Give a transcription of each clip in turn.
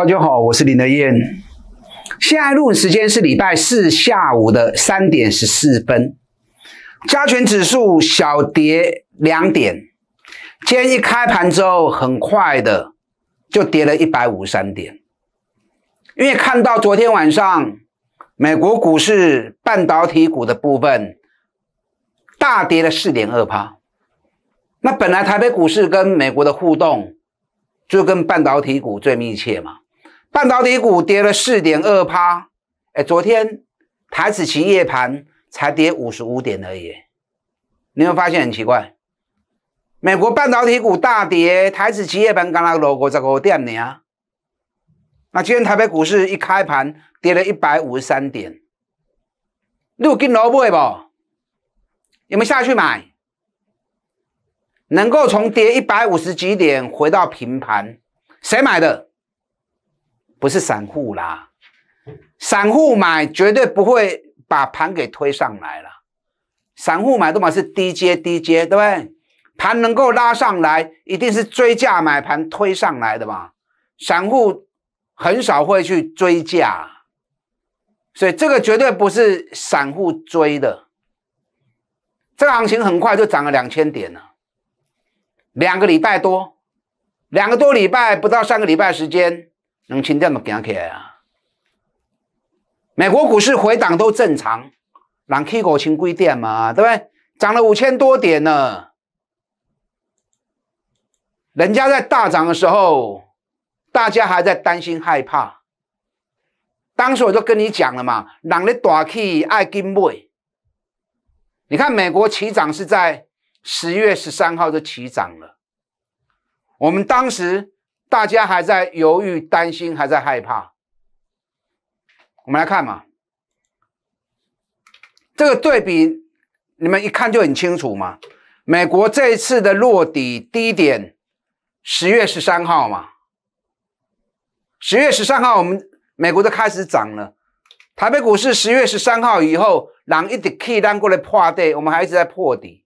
大家好，我是林德燕。现在录的时间是礼拜四下午的三点十四分，加权指数小跌两点。今天一开盘之后，很快的就跌了一百五十三点，因为看到昨天晚上美国股市半导体股的部分大跌了四点二趴。那本来台北股市跟美国的互动，就跟半导体股最密切嘛。半导体股跌了四点二趴，哎，昨天台子期夜盘才跌五十五点而已，你会发现很奇怪，美国半导体股大跌，台子期夜盘刚刚落过这个点呢。那今天台北股市一开盘跌了一百五十三点，有斤萝卜不？有没有下去买？能够从跌一百五十几点回到平盘，谁买的？不是散户啦，散户买绝对不会把盘给推上来了。散户买都嘛是低阶低阶，对不对？盘能够拉上来，一定是追价买盘推上来的嘛。散户很少会去追价，所以这个绝对不是散户追的。这个行情很快就涨了两千点了，两个礼拜多，两个多礼拜不到三个礼拜时间。两千点都行起啊！美国股市回档都正常，人气高情归点嘛，对不对？涨了五千多点呢，人家在大涨的时候，大家还在担心害怕。当时我就跟你讲了嘛，懒得大起爱金妹。你看美国起涨是在十月十三号就起涨了，我们当时。大家还在犹豫、担心，还在害怕。我们来看嘛，这个对比，你们一看就很清楚嘛。美国这一次的落底低点，十月十三号嘛。十月十三号，我们美国都开始涨了。台北股市十月十三号以后，拿一 key 单过来破底，我们还一直在破底。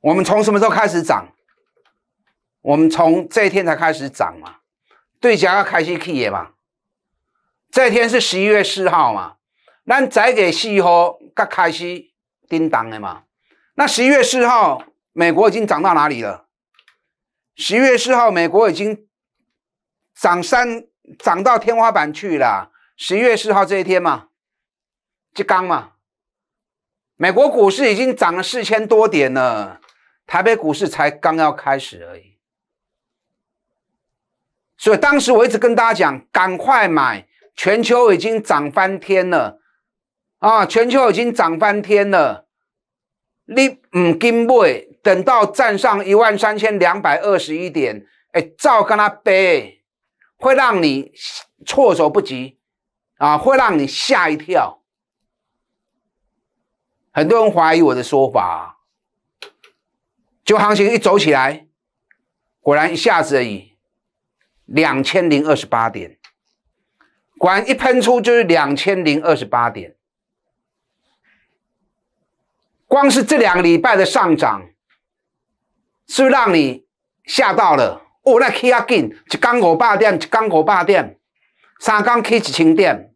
我们从什么时候开始涨？我们从这一天才开始涨嘛，对，家要开始 key 嘛，这一天是十一月四号嘛，那再给四号刚开始叮当的嘛，那十一月四号美国已经涨到哪里了？十一月四号美国已经涨三涨到天花板去了。十一月四号这一天嘛，就刚嘛，美国股市已经涨了四千多点了，台北股市才刚要开始而已。所以当时我一直跟大家讲，赶快买！全球已经涨翻天了，啊，全球已经涨翻天了。你唔跟买，等到站上一万三千两百二十一点，哎，照跟他背，会让你措手不及，啊，会让你吓一跳。很多人怀疑我的说法，就行情一走起来，果然一下子而已。两千零二十八点，管一喷出就是两千零二十八点。光是这两个礼拜的上涨，是让你吓到了。哦，那 K 啊，进这刚火八点，刚火八点，三刚 K 一千点，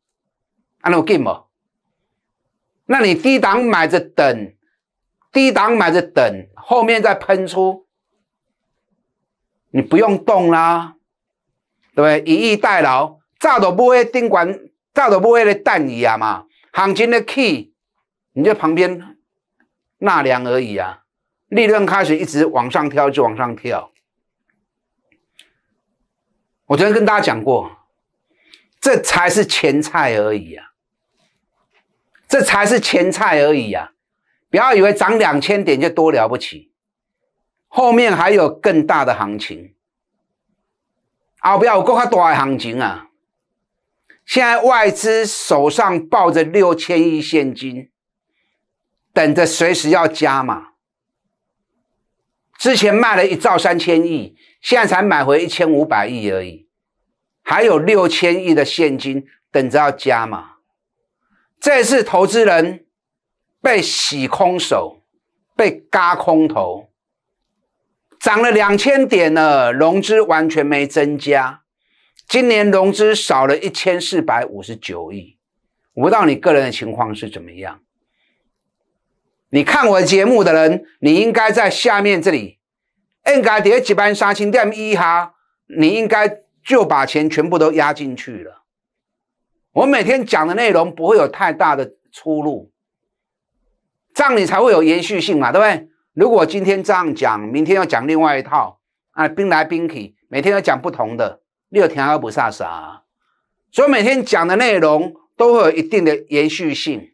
安有劲冇？那你低档买着等，低档买着等，后面再喷出，你不用动啦。对不对？以逸待劳，早都买迄定管，早都部位的蛋椅啊嘛。行情的 key，你就旁边纳凉而已啊。利润开始一直往上跳，一直往上跳。我昨天跟大家讲过，这才是前菜而已啊。这才是前菜而已啊。不要以为涨两千点就多了不起，后面还有更大的行情。后要，有搁较大的行情啊！现在外资手上抱着六千亿现金，等着随时要加嘛。之前卖了一兆三千亿，现在才买回一千五百亿而已，还有六千亿的现金等着要加嘛。这次投资人被洗空手，被嘎空头。涨了两千点了，融资完全没增加。今年融资少了一千四百五十九亿。我不知道你个人的情况是怎么样。你看我节目的人，你应该在下面这里，应该第几班杀青掉一哈，你应该就把钱全部都压进去了。我每天讲的内容不会有太大的出入，这样你才会有延续性嘛，对不对？如果今天这样讲，明天要讲另外一套啊，兵来兵去，每天要讲不同的，你六天阿不煞啥，所以每天讲的内容都会有一定的延续性，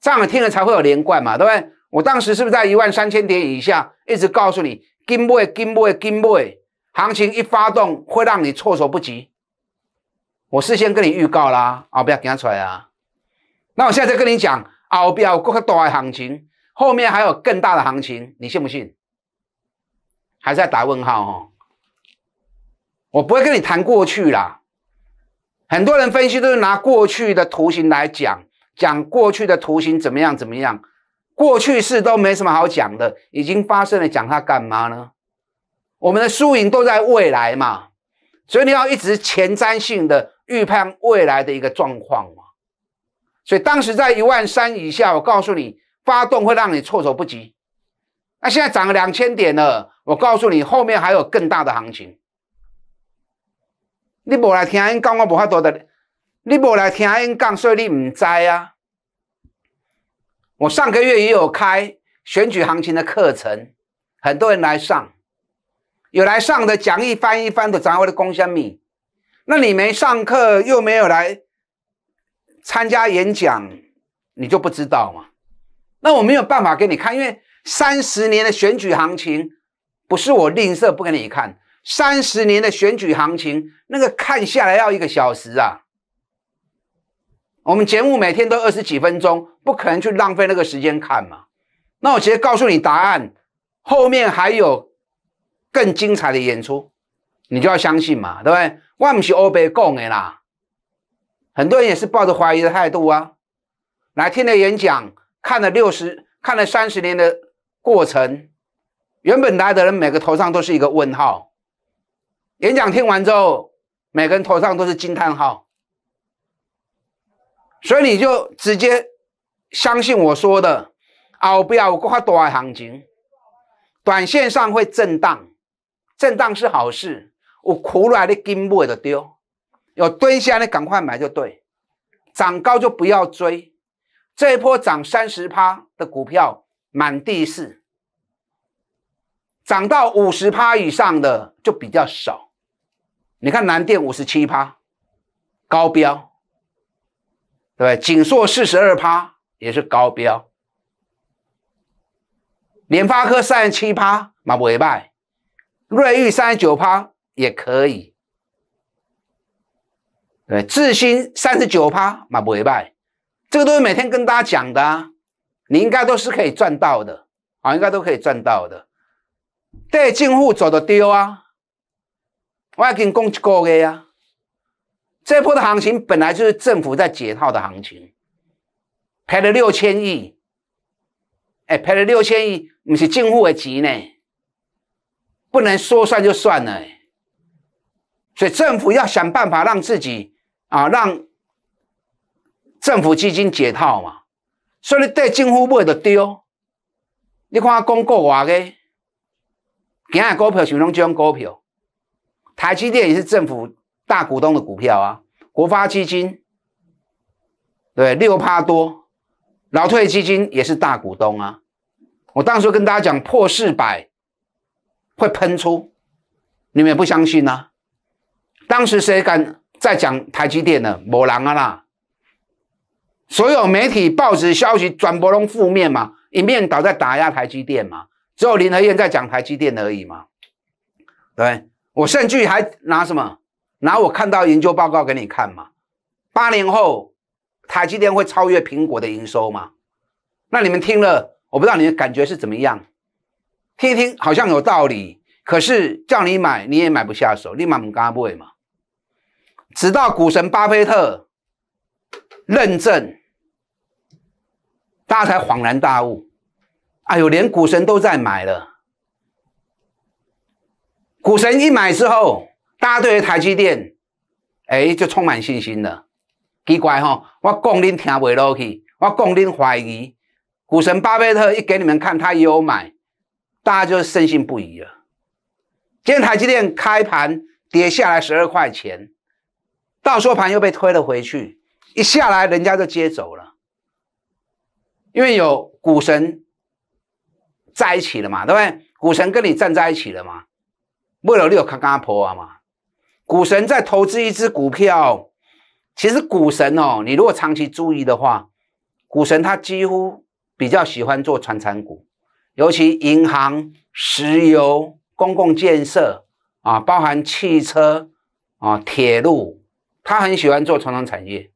这样听了才会有连贯嘛，对不对？我当时是不是在一万三千点以下，一直告诉你金杯金杯金杯，行情一发动会让你措手不及，我事先跟你预告啦，不要惊出来啊，那我现在跟你讲，后边有更卡大的行情。后面还有更大的行情，你信不信？还在打问号哦。我不会跟你谈过去啦。很多人分析都是拿过去的图形来讲，讲过去的图形怎么样怎么样，过去式都没什么好讲的，已经发生了，讲它干嘛呢？我们的输赢都在未来嘛，所以你要一直前瞻性的预判未来的一个状况嘛。所以当时在一万三以下，我告诉你。发动会让你措手不及。那现在涨了两千点了，我告诉你，后面还有更大的行情。你无来听因讲，我无法多的。你无来听因讲，所以你唔知啊。我上个月也有开选举行情的课程，很多人来上，有来上的讲义翻一翻的，掌握的更全面。那你没上课又没有来参加演讲，你就不知道嘛。那我没有办法给你看，因为三十年的选举行情不是我吝啬不给你看。三十年的选举行情，那个看下来要一个小时啊。我们节目每天都二十几分钟，不可能去浪费那个时间看嘛。那我直接告诉你答案，后面还有更精彩的演出，你就要相信嘛，对不对？我米是欧贝讲的啦，很多人也是抱着怀疑的态度啊，来听的演讲。看了六十，看了三十年的过程，原本来的人每个头上都是一个问号。演讲听完之后，每个人头上都是惊叹号。所以你就直接相信我说的，后边有个多大行情，短线上会震荡，震荡是好事。我苦来你不买的丢，有蹲下你赶快买就对，涨高就不要追。这一波涨三十趴的股票满地是，涨到五十趴以上的就比较少。你看南电五十七趴，高标，对不对？锦硕四十二趴也是高标，联发科三十七趴嘛不为卖，瑞昱三十九趴也可以，对，智新三十九趴嘛不为卖。这个都是每天跟大家讲的，你应该都是可以赚到的啊，应该都可以赚到的。贷进户走的丢啊，我要跟你讲一个啊，这波的行情本来就是政府在解套的行情，赔了六千亿，哎，赔了六千亿，唔是进户的急呢，不能说算就算了。所以政府要想办法让自己啊，让政府基金解套嘛，所以你对政府买的丢。你看公告话的，今日股票形容就用股票，台积电也是政府大股东的股票啊。国发基金，对六趴多，老退基金也是大股东啊。我当初跟大家讲破四百会喷出，你们不相信啊？当时谁敢再讲台积电呢？没人啊啦！所有媒体、报纸消息转播都负面嘛？一面倒在打压台积电嘛？只有林和燕在讲台积电而已嘛？对我甚至还拿什么拿我看到研究报告给你看嘛？八年后台积电会超越苹果的营收嘛？那你们听了，我不知道你的感觉是怎么样？听一听好像有道理，可是叫你买你也买不下手，你买不敢不嘛？直到股神巴菲特认证。大家才恍然大悟，哎呦，连股神都在买了。股神一买之后，大家对于台积电，哎，就充满信心了。奇怪哈，我讲恁听不落去，我讲恁怀疑。股神巴菲特一给你们看他也有买，大家就深信不疑了。今天台积电开盘跌下来十二块钱，到收盘又被推了回去，一下来人家就接走了。因为有股神在一起了嘛，对不对？股神跟你站在一起了嘛，没有六卡坑婆啊嘛。股神在投资一只股票，其实股神哦，你如果长期注意的话，股神他几乎比较喜欢做传产股，尤其银行、石油、公共建设啊，包含汽车啊、铁路，他很喜欢做传统产业，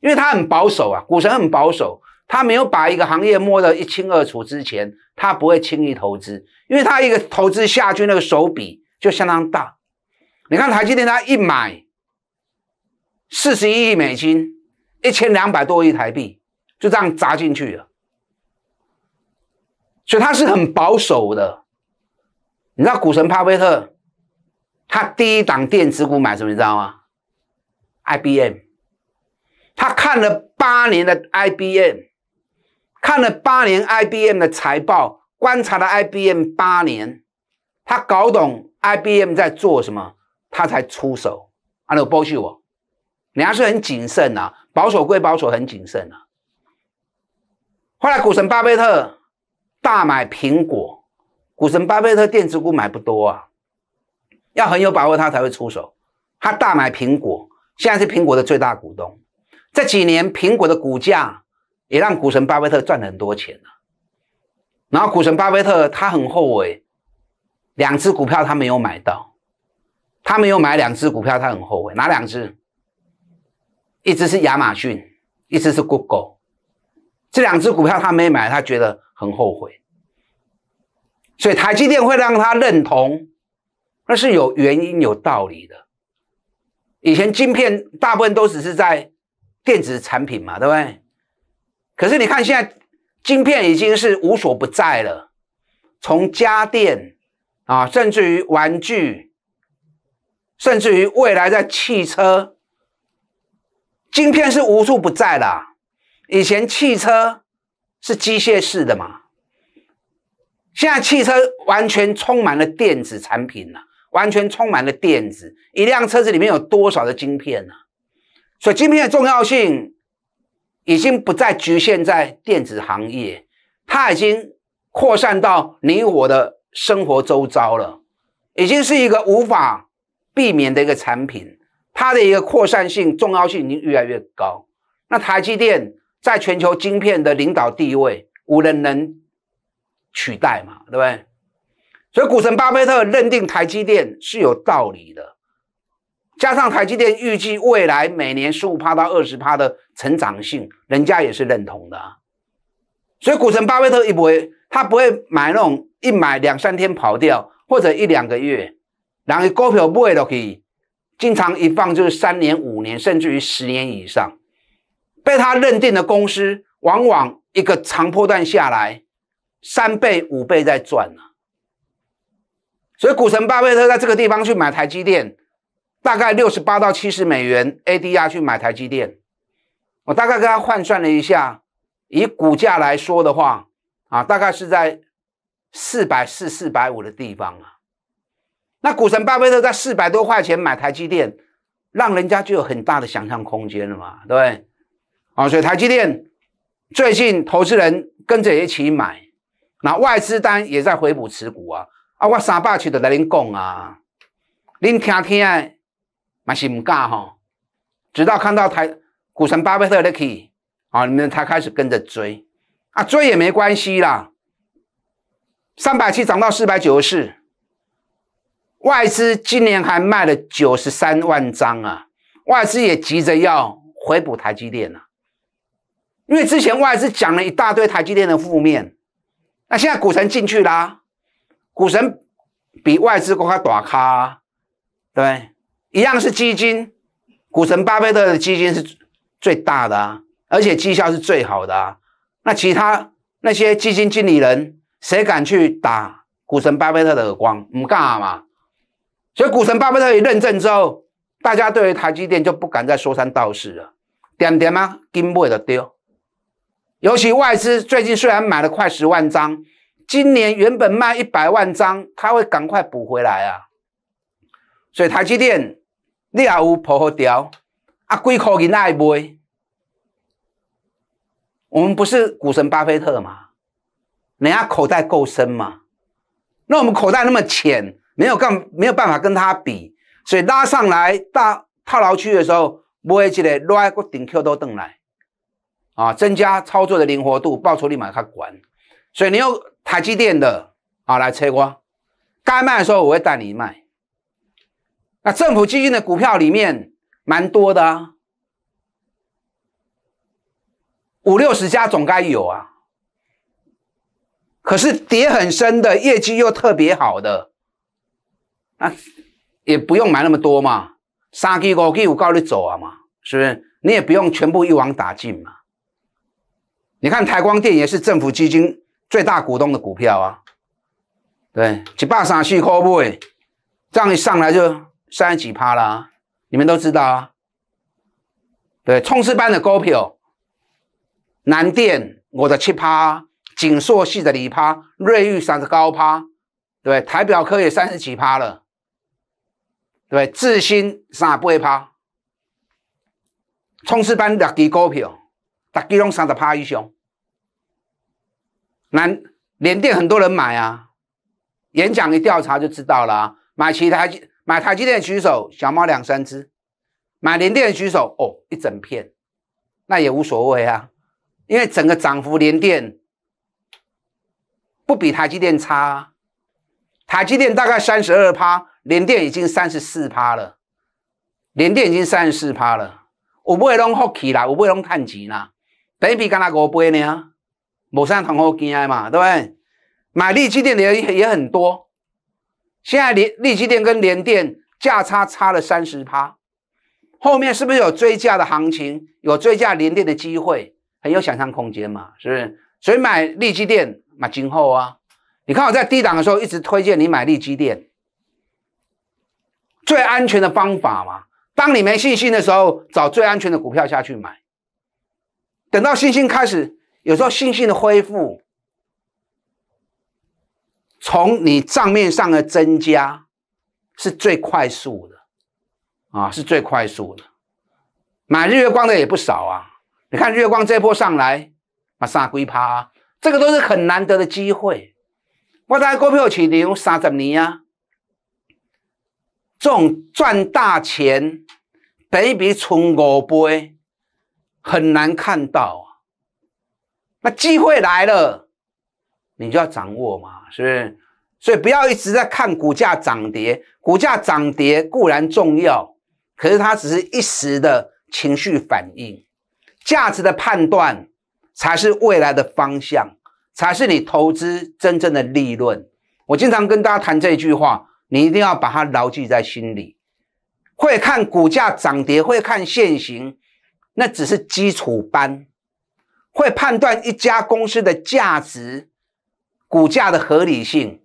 因为他很保守啊，股神很保守。他没有把一个行业摸得一清二楚之前，他不会轻易投资，因为他一个投资下去那个手笔就相当大。你看台积电，他一买四十一亿美金，一千两百多亿台币就这样砸进去了。所以他是很保守的。你知道股神巴菲特，他第一档电子股买什么你知道吗？IBM，他看了八年的 IBM。看了八年 IBM 的财报，观察了 IBM 八年，他搞懂 IBM 在做什么，他才出手。阿那剥削我，你还是很谨慎啊，保守归保守，很谨慎啊。后来股神巴菲特大买苹果，股神巴菲特电子股买不多啊，要很有把握他才会出手。他大买苹果，现在是苹果的最大股东。这几年苹果的股价。也让股神巴菲特赚了很多钱了。然后股神巴菲特他很后悔，两只股票他没有买到，他没有买两只股票，他很后悔。哪两只？一只是亚马逊，一只是 Google。这两只股票他没买，他觉得很后悔。所以台积电会让他认同，那是有原因、有道理的。以前晶片大部分都只是在电子产品嘛，对不对？可是你看，现在晶片已经是无所不在了，从家电啊，甚至于玩具，甚至于未来的汽车，晶片是无处不在的。以前汽车是机械式的嘛，现在汽车完全充满了电子产品了，完全充满了电子。一辆车子里面有多少的晶片呢？所以晶片的重要性。已经不再局限在电子行业，它已经扩散到你我的生活周遭了，已经是一个无法避免的一个产品，它的一个扩散性重要性已经越来越高。那台积电在全球晶片的领导地位无人能取代嘛？对不对？所以股神巴菲特认定台积电是有道理的。加上台积电预计未来每年十五趴到二十趴的成长性，人家也是认同的。所以，股神巴菲特也不会，他不会买那种一买两三天跑掉，或者一两个月，然后股票不会落去，经常一放就是三年、五年，甚至于十年以上，被他认定的公司，往往一个长波段下来，三倍、五倍在赚了。所以，股神巴菲特在这个地方去买台积电。大概六十八到七十美元 A D R 去买台积电，我大概跟他换算了一下，以股价来说的话，啊，大概是在四百四、四百五的地方啊。那股神巴菲特在四百多块钱买台积电，让人家就有很大的想象空间了嘛，对不对？啊，所以台积电最近投资人跟着一起买，那外资单也在回补持股啊，啊，我三百去的来恁讲啊，恁听听。蛮心尬哈，直到看到台股神巴菲特的 k e y 啊，那他开始跟着追，啊，追也没关系啦，三百七涨到四百九十四，外资今年还卖了九十三万张啊，外资也急着要回补台积电啊，因为之前外资讲了一大堆台积电的负面，那现在股神进去啦，股神比外资股还大咖，对。一样是基金，股神巴菲特的基金是最大的，而且绩效是最好的。那其他那些基金经理人，谁敢去打股神巴菲特的耳光？唔干嘛。所以股神巴菲特一认证之后，大家对于台积电就不敢再说三道四了。点点啊，金不的丢。尤其外资最近虽然买了快十万张，今年原本卖一百万张，他会赶快补回来啊。所以台积电。你也有婆婆掉啊？几块银来卖？我们不是股神巴菲特嘛？人家口袋够深嘛？那我们口袋那么浅，没有干没有办法跟他比，所以拉上来大套牢区的时候，买一个拉个顶 Q 都等来啊，增加操作的灵活度，报酬立马卡管。所以你有台积电的啊，来催我，该卖的时候我会带你卖。那政府基金的股票里面蛮多的，五六十家总该有啊。可是跌很深的，业绩又特别好的，那也不用买那么多嘛，三鸡五鸡五高你走啊嘛，是不是？你也不用全部一网打尽嘛。你看台光电也是政府基金最大股东的股票啊，对，一百三十四块，这样一上来就。三十几趴啦，你们都知道啊。对，冲世班的高票，南电我的七趴，锦硕系的里趴，瑞昱三十高趴，对，台表科也三十几趴了，对，智新三八趴，冲世班二级股票，大都拢三十趴以上。南联电很多人买啊，演讲一调查就知道了，买其他。买台积电的举手，小猫两三只；买联电的举手，哦，一整片，那也无所谓啊，因为整个涨幅联电不比台积电差，台积电大概三十二趴，联电已经三十四趴了，联电已经三十四趴了，有买拢福气啦，有买拢趁钱啦，北比刚拿五倍呢，无啥通好见嘛，对不对？买立积电的也也很多。现在利利基电跟联电价差差了三十趴，后面是不是有追价的行情？有追价联电的机会，很有想象空间嘛？是不是？所以买利基电，买今后啊！你看我在低档的时候一直推荐你买利基电，最安全的方法嘛。当你没信心的时候，找最安全的股票下去买。等到信心开始，有时候信心的恢复。从你账面上的增加是最快速的啊，是最快速的。买日月光的也不少啊。你看日月光这波上来，啊杀龟趴，这个都是很难得的机会。我在股票市场三十年啊，这种赚大钱，baby 存五倍，很难看到啊。那机会来了。你就要掌握嘛，是不是？所以不要一直在看股价涨跌，股价涨跌固然重要，可是它只是一时的情绪反应，价值的判断才是未来的方向，才是你投资真正的利润。我经常跟大家谈这句话，你一定要把它牢记在心里。会看股价涨跌，会看现行，那只是基础班；会判断一家公司的价值。股价的合理性，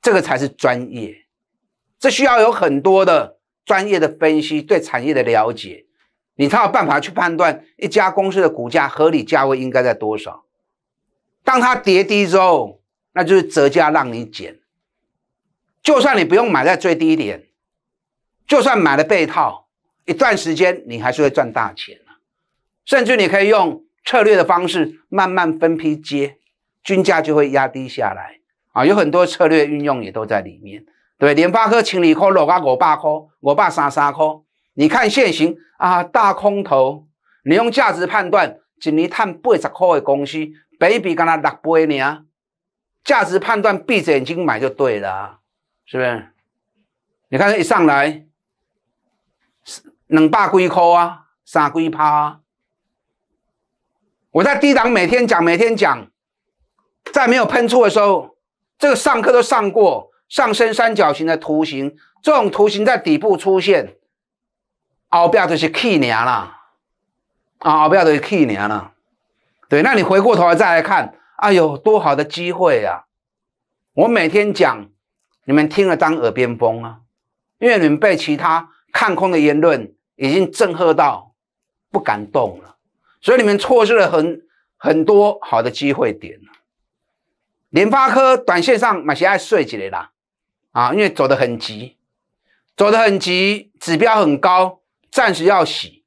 这个才是专业。这需要有很多的专业的分析，对产业的了解。你才有办法去判断一家公司的股价合理价位应该在多少。当它跌低之后，那就是折价让你捡。就算你不用买在最低点，就算买了被套一段时间，你还是会赚大钱的。甚至你可以用策略的方式慢慢分批接。均价就会压低下来啊！有很多策略运用也都在里面，对联发科清理扣六啊五百块，五百三三块。你看现行啊，大空头。你用价值判断，今年赚八十块的公司，卑比跟他六倍呢。价值判断，闭着眼睛买就对了，是不是？你看一上来，能霸几扣啊，三几趴啊。我在低档每天讲，每天讲。在没有喷出的时候，这个上课都上过上升三角形的图形，这种图形在底部出现，后边就是去年了啊，后边就是去年了。对，那你回过头来再来看，哎呦，多好的机会呀！我每天讲，你们听了当耳边风啊，因为你们被其他看空的言论已经震撼到，不敢动了，所以你们错失了很很多好的机会点。联发科短线上买些爱睡起来啦，啊，因为走得很急，走得很急，指标很高，暂时要洗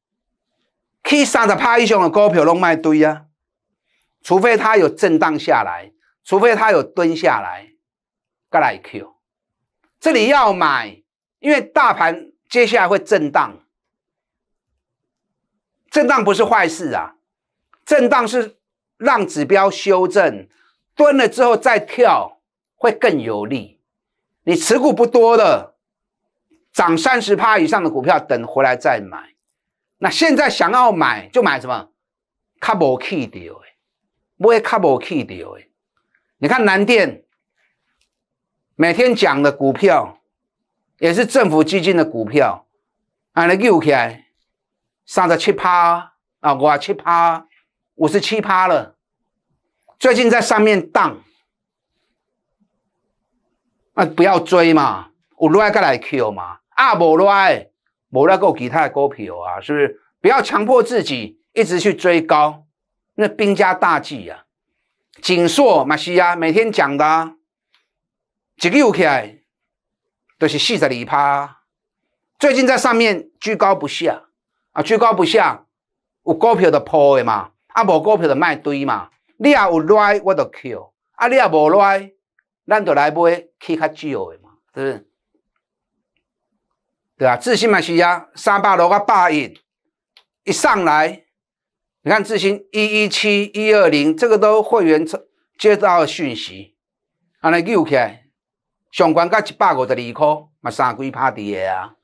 ，K 三十趴以上的股票拢买堆呀，除非它有震荡下来，除非它有蹲下来，再来 Q。这里要买，因为大盘接下来会震荡，震荡不是坏事啊，震荡是让指标修正。蹲了之后再跳会更有利。你持股不多的，涨三十趴以上的股票，等回来再买。那现在想要买就买什么？卡无气掉的，买卡无气掉的。你看南电每天讲的股票，也是政府基金的股票，啊，那又开，上到七趴啊，五我七趴，五十七趴了。最近在上面荡，那不要追嘛。我拉过来 Q 嘛，阿宝拉，我拉够他台股票啊？是不是？不要强迫自己一直去追高，那兵家大忌呀。锦硕、马来西亚每天讲的几个 U K，都是细在里趴。最近在上面居高不下，啊，居高不下，有股票的抛的嘛，啊宝股票的卖堆嘛。你也有来，我就扣；啊，你也无来，咱就来买，起较少的嘛，是不是？对啊，智新嘛是啊，三百六个八亿一上来，你看智新一一七一二零，这个都会员接到讯息，安尼救起，来，上关到一百五十二块，嘛三鬼怕跌啊，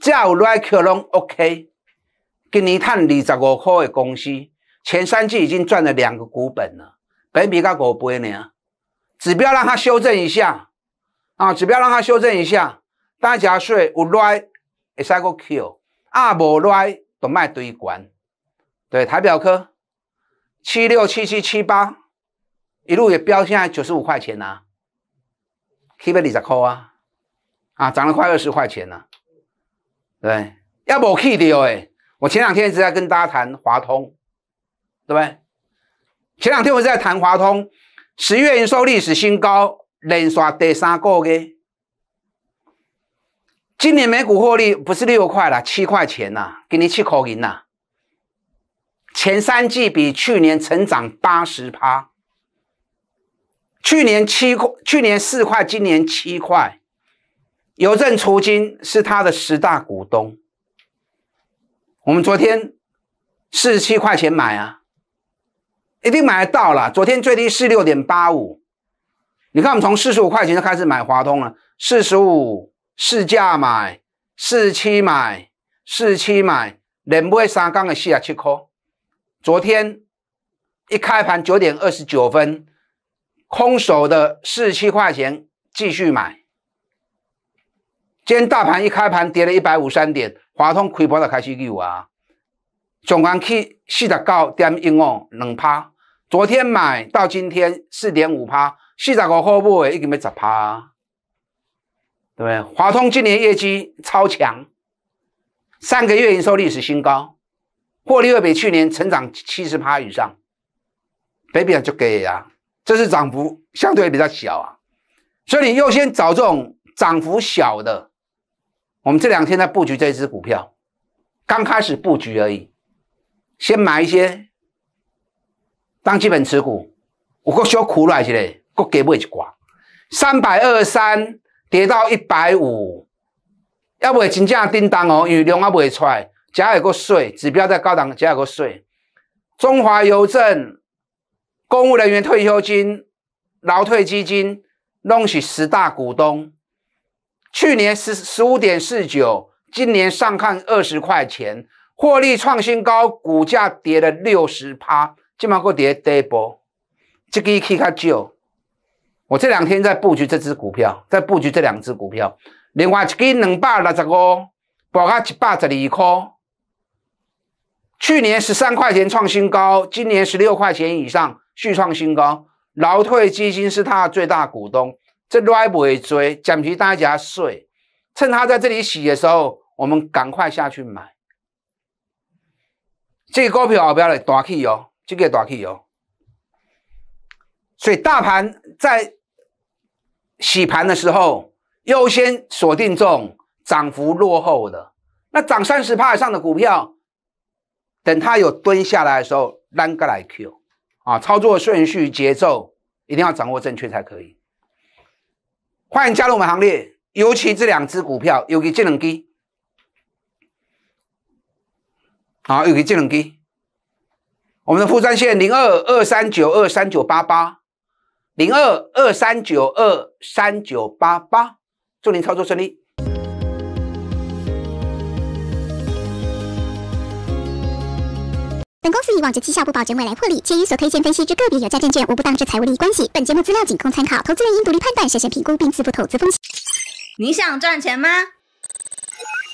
只要有赖扣拢 OK，今年赚二十五块的公司。前三季已经赚了两个股本了，本比价过倍呢，指标让它修正一下啊，指标让它修正一下。大家说有来一三个 Q，啊无来都卖堆关，对，台表科七六七七七八一路也飙，现在九十五块钱呐，keep 你十块啊，啊涨了快二十块钱呐，对，要无 keep 掉哎，我前两天一直在跟大家谈华通。对不对？前两天我在谈华通，十月营收历史新高，连刷第三个嘅。今年每股获利不是六块啦，七块钱呐，给你七口银呐。前三季比去年成长八十趴，去年七块，去年四块，今年七块。邮政储金是它的十大股东。我们昨天四十七块钱买啊。一定买得到啦！昨天最低四六点八五，你看我们从四十五块钱就开始买华通了，四十五市价买，四七买，四七买，连不三缸的四十七颗。昨天一开盘九点二十九分，空手的四十七块钱继续买。今天大盘一开盘跌了一百五三点，华通亏本就开始溜啊，总共去四十九点一五两趴。昨天买到今天四点五趴，西爪狗好不哎，一个没十趴，对不对？华通今年业绩超强，三个月营收历史新高，获利会比去年成长七十趴以上，北 y 就给呀，这是涨幅相对比较小啊，所以你又先找这种涨幅小的，我们这两天在布局这只股票，刚开始布局而已，先买一些。当基本持股，我阁想出来是嘞，阁加买一寡，三百二三跌到一百五，也袂真正叮当哦，雨量也袂出，来，加一个税，指标在高档，加一个税。中华邮政，公务人员退休金，劳退基金弄起十大股东，去年十十五点四九，今年上看二十块钱，获利创新高，股价跌了六十趴。即毛国跌得一波，即只起卡久。我这两天在布局这只股票，在布局这两只股票。另外一支两百六十五，把它一百十二一去年十三块钱创新高，今年十六块钱以上续创新高。劳退基金是它的最大股东，这来不会追，讲皮大家睡。趁他在这里洗的时候，我们赶快下去买。这个股票后边来大起哦，就要打气哦，所以大盘在洗盘的时候，优先锁定中涨幅落后的，那涨三十以上的股票，等它有蹲下来的时候，让个来 Q 啊，操作顺序节奏一定要掌握正确才可以。欢迎加入我们行列，尤其这两只股票，尤其这两只，啊，尤其智能机。我们的副热线零二二三九二三九八八零二二三九二三九八八，祝您操作顺利。本公司以往之绩效不保证未来获利，且与所推荐分析之个别有价证券，无不当之财务利益关系。本节目资料仅供参考，投资人应独立判断、审慎评估并自负投资风险。你想赚钱吗？